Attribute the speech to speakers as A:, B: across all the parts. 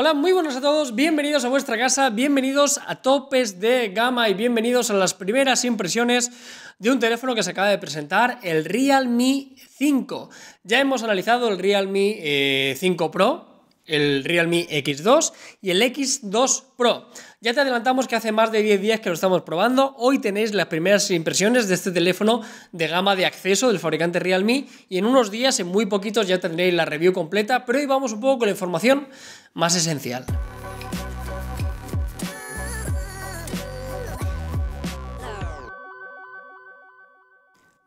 A: Hola, muy buenos a todos, bienvenidos a vuestra casa, bienvenidos a topes de gama y bienvenidos a las primeras impresiones de un teléfono que se acaba de presentar, el Realme 5. Ya hemos analizado el Realme 5 eh, Pro, el Realme X2 y el X2 Pro. Ya te adelantamos que hace más de 10 días que lo estamos probando. Hoy tenéis las primeras impresiones de este teléfono de gama de acceso del fabricante Realme y en unos días, en muy poquitos, ya tendréis la review completa, pero hoy vamos un poco con la información más esencial.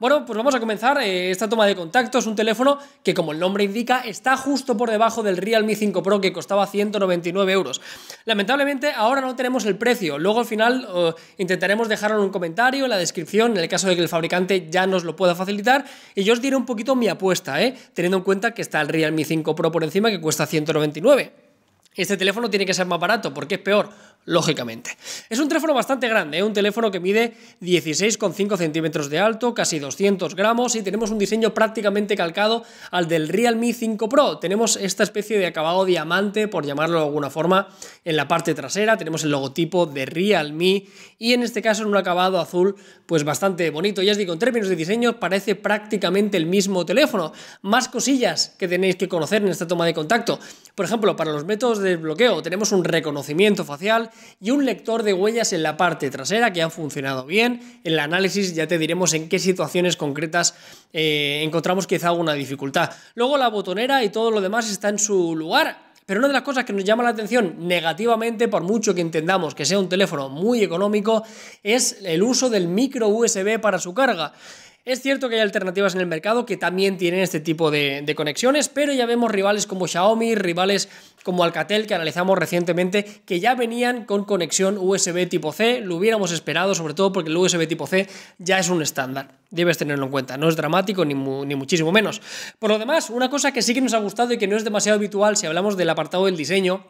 A: Bueno, pues vamos a comenzar eh, esta toma de contacto. Es un teléfono que, como el nombre indica, está justo por debajo del Realme 5 Pro que costaba 199 euros. Lamentablemente, ahora no tenemos el precio. Luego, al final, eh, intentaremos dejarlo en un comentario, en la descripción, en el caso de que el fabricante ya nos lo pueda facilitar. Y yo os diré un poquito mi apuesta, eh, teniendo en cuenta que está el Realme 5 Pro por encima que cuesta 199. Este teléfono tiene que ser más barato porque es peor lógicamente. Es un teléfono bastante grande, ¿eh? un teléfono que mide 16,5 centímetros de alto, casi 200 gramos y tenemos un diseño prácticamente calcado al del Realme 5 Pro. Tenemos esta especie de acabado diamante, por llamarlo de alguna forma, en la parte trasera, tenemos el logotipo de Realme y en este caso en un acabado azul pues bastante bonito. Ya os digo, en términos de diseño parece prácticamente el mismo teléfono. Más cosillas que tenéis que conocer en esta toma de contacto. Por ejemplo, para los métodos de bloqueo tenemos un reconocimiento facial, y un lector de huellas en la parte trasera que han funcionado bien. En el análisis ya te diremos en qué situaciones concretas eh, encontramos quizá alguna dificultad. Luego la botonera y todo lo demás está en su lugar. Pero una de las cosas que nos llama la atención negativamente, por mucho que entendamos que sea un teléfono muy económico, es el uso del micro USB para su carga. Es cierto que hay alternativas en el mercado que también tienen este tipo de, conexiones, pero ya vemos rivales como Xiaomi, rivales como Alcatel que analizamos recientemente, que ya venían con conexión USB tipo C, lo hubiéramos esperado sobre todo porque el USB tipo C ya es un estándar debes tenerlo en cuenta. No es dramático ni, ni, muchísimo menos. Por lo demás, una cosa que sí que nos ha gustado y que no es demasiado habitual si hablamos del apartado del diseño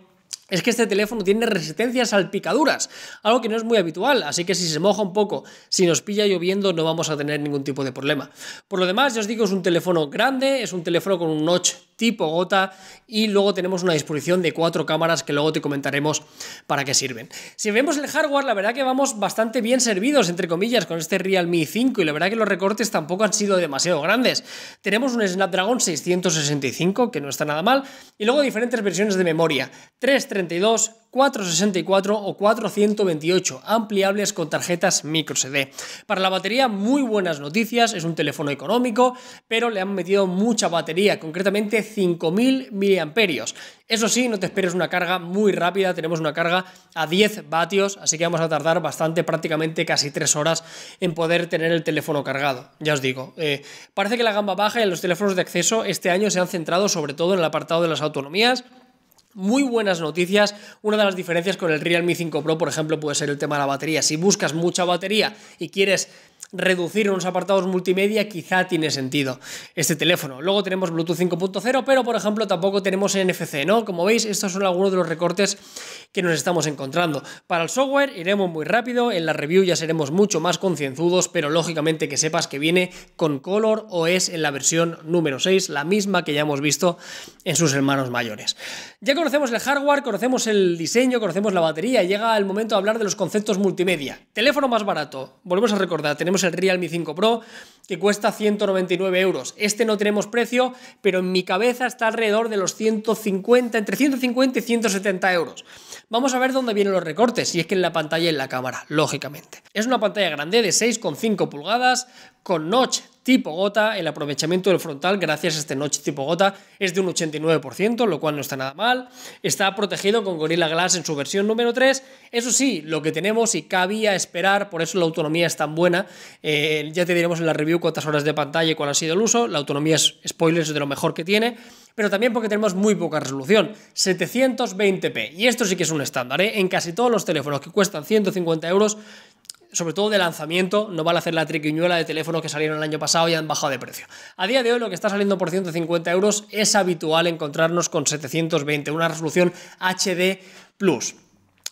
A: es que este teléfono tiene resistencia al picaduras, algo que no es muy habitual, así que si se moja un poco, si nos pilla lloviendo, no vamos a tener ningún tipo de problema. Por lo demás, ya os digo, es un teléfono grande, es un teléfono con un notch tipo gota y luego tenemos una disposición de cuatro cámaras que luego te comentaremos para qué sirven. Si vemos el hardware, la verdad que vamos bastante bien servidos, entre comillas, con este Realme 5 y la verdad que los recortes tampoco han sido demasiado grandes. Tenemos un Snapdragon 665 que no está nada mal y luego diferentes versiones de memoria, 332, 464 o 428 ampliables con tarjetas micro microSD. Para la batería, muy buenas noticias, es un teléfono económico, pero le han metido mucha batería, concretamente 5000 mAh. Eso sí, no te esperes una carga muy rápida, tenemos una carga a 10 vatios, así que vamos a tardar bastante, prácticamente casi 3 horas en poder tener el teléfono cargado. Ya os digo, eh, parece que la gamba baja y los teléfonos de acceso este año se han centrado sobre todo en el apartado de las autonomías, muy buenas noticias. Una de las diferencias con el Realme 5 Pro, por ejemplo, puede ser el tema de la batería. Si buscas mucha batería y quieres reducir unos apartados multimedia, quizá tiene sentido este teléfono. Luego tenemos Bluetooth 5.0, pero por ejemplo tampoco tenemos NFC, ¿no? Como veis, estos son algunos de los recortes que nos estamos encontrando. Para el software iremos muy rápido, en la review ya seremos mucho más concienzudos, pero lógicamente que sepas que viene con Color O es en la versión número 6, la misma que ya hemos visto en sus hermanos mayores. Ya conocemos el hardware, conocemos el diseño, conocemos la batería, llega el momento de hablar de los conceptos multimedia. Teléfono más barato, volvemos a recordar, tenemos el Realme 5 Pro que cuesta 199 euros. Este no tenemos precio, pero en mi cabeza está alrededor de los 150, entre 150 y 170 euros. Vamos a ver dónde vienen los recortes, si es que en la pantalla y en la cámara, lógicamente. Es una pantalla grande de 6,5 pulgadas, con notch tipo gota, el aprovechamiento del frontal gracias a este notch tipo gota es de un 89%, lo cual no está nada mal, está protegido con Gorilla Glass en su versión número 3, eso sí, lo que tenemos y cabía esperar, por eso la autonomía es tan buena, eh, ya te diremos en la review cuántas horas de pantalla y cuál ha sido el uso, la autonomía es, spoilers, de lo mejor que tiene, pero también porque tenemos muy poca resolución, 720p, y esto sí que es un estándar, ¿eh? en casi todos los teléfonos que cuestan 150 euros sobre todo de lanzamiento, no vale hacer la triquiñuela de teléfonos que salieron el año pasado y han bajado de precio. A día de hoy lo que está saliendo por 150 euros es habitual encontrarnos con 720, una resolución HD Plus.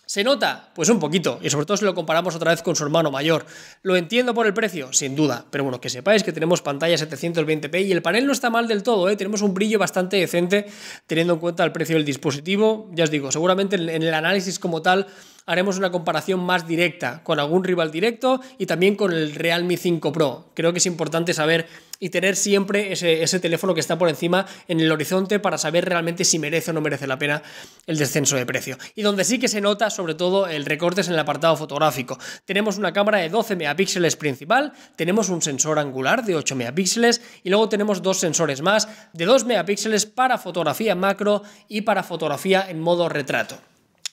A: ¿Se nota? Pues un poquito, y sobre todo si lo comparamos otra vez con su hermano mayor. Lo entiendo por el precio, sin duda, pero bueno, que sepáis que tenemos pantalla 720p y el panel no está mal del todo, ¿eh? tenemos un brillo bastante decente teniendo en cuenta el precio del dispositivo. Ya os digo, seguramente en el análisis como tal haremos una comparación más directa con algún rival directo y también con el Realme 5 Pro. Creo que es importante saber y tener siempre ese, teléfono que está por encima en el horizonte para saber realmente si merece o no merece la pena el descenso de precio. Y donde sí que se nota, sobre todo, el recorte es en el apartado fotográfico. Tenemos una cámara de 12 megapíxeles principal, tenemos un sensor angular de 8 megapíxeles y luego tenemos dos sensores más de 2 megapíxeles para fotografía macro y para fotografía en modo retrato.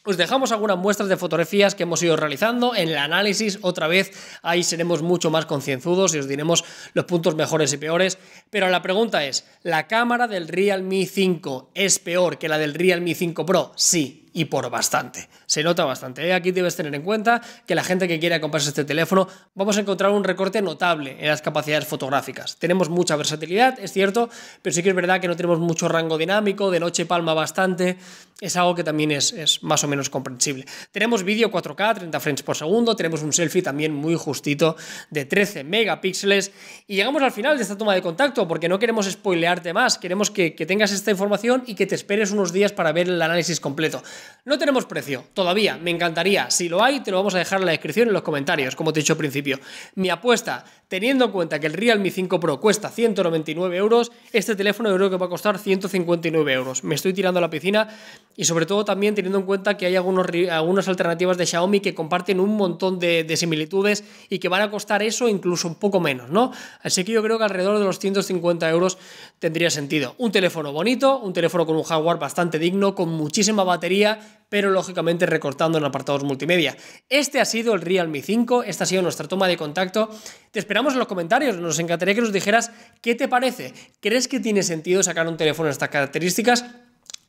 A: Os dejamos algunas muestras de fotografías que hemos ido realizando. En el análisis, otra vez, ahí seremos mucho más concienzudos y os diremos los puntos mejores y peores. Pero la pregunta es, ¿la cámara del Realme 5 es peor que la del Realme 5 Pro? Sí, y por bastante. Se nota bastante. Eh, aquí debes tener en cuenta que la gente que quiere comprarse este teléfono vamos a encontrar un recorte notable en las capacidades fotográficas. Tenemos mucha versatilidad, es cierto, pero sí que es verdad que no tenemos mucho rango dinámico, de noche palma bastante. Es algo que también es, más o menos comprensible. Tenemos vídeo 4K, 30 frames por segundo, tenemos un selfie también muy justito de 13 megapíxeles y llegamos al final de esta toma de contacto porque no queremos spoilearte más, queremos que tengas esta información y que te esperes unos días para ver el análisis completo. No tenemos precio, todavía, me encantaría. Si lo hay, te lo vamos a dejar en la descripción en los comentarios, como te he dicho al principio. Mi apuesta, teniendo en cuenta que el Realme 5 Pro cuesta 199 euros, este teléfono creo que va a costar 159 euros. Me estoy tirando a la piscina y sobre todo también teniendo en cuenta que hay algunas alternativas de Xiaomi que comparten un montón de, de similitudes y que van a costar eso incluso un poco menos, ¿no? Así que yo creo que alrededor de los 150 euros tendría sentido. Un teléfono bonito, un teléfono con un hardware bastante digno, con muchísima batería, pero lógicamente recortando en apartados multimedia. Este ha sido el Realme 5, esta ha sido nuestra toma de contacto. Te esperamos en los comentarios, nos encantaría que nos dijeras qué te parece. ¿Crees que tiene sentido sacar un teléfono de estas características?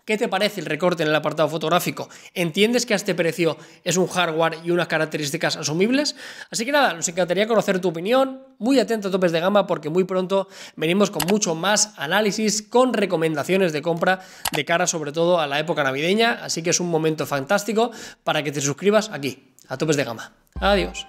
A: ¿Qué te parece el recorte en el apartado fotográfico? ¿Entiendes que a este precio es un hardware y unas características asumibles? Así que nada, nos encantaría conocer tu opinión. Muy atento a topes de gama porque muy pronto venimos con mucho más análisis, con recomendaciones de compra de cara sobre todo a la época navideña. Así que es un momento fantástico para que te suscribas aquí, a topes de gama. Adiós.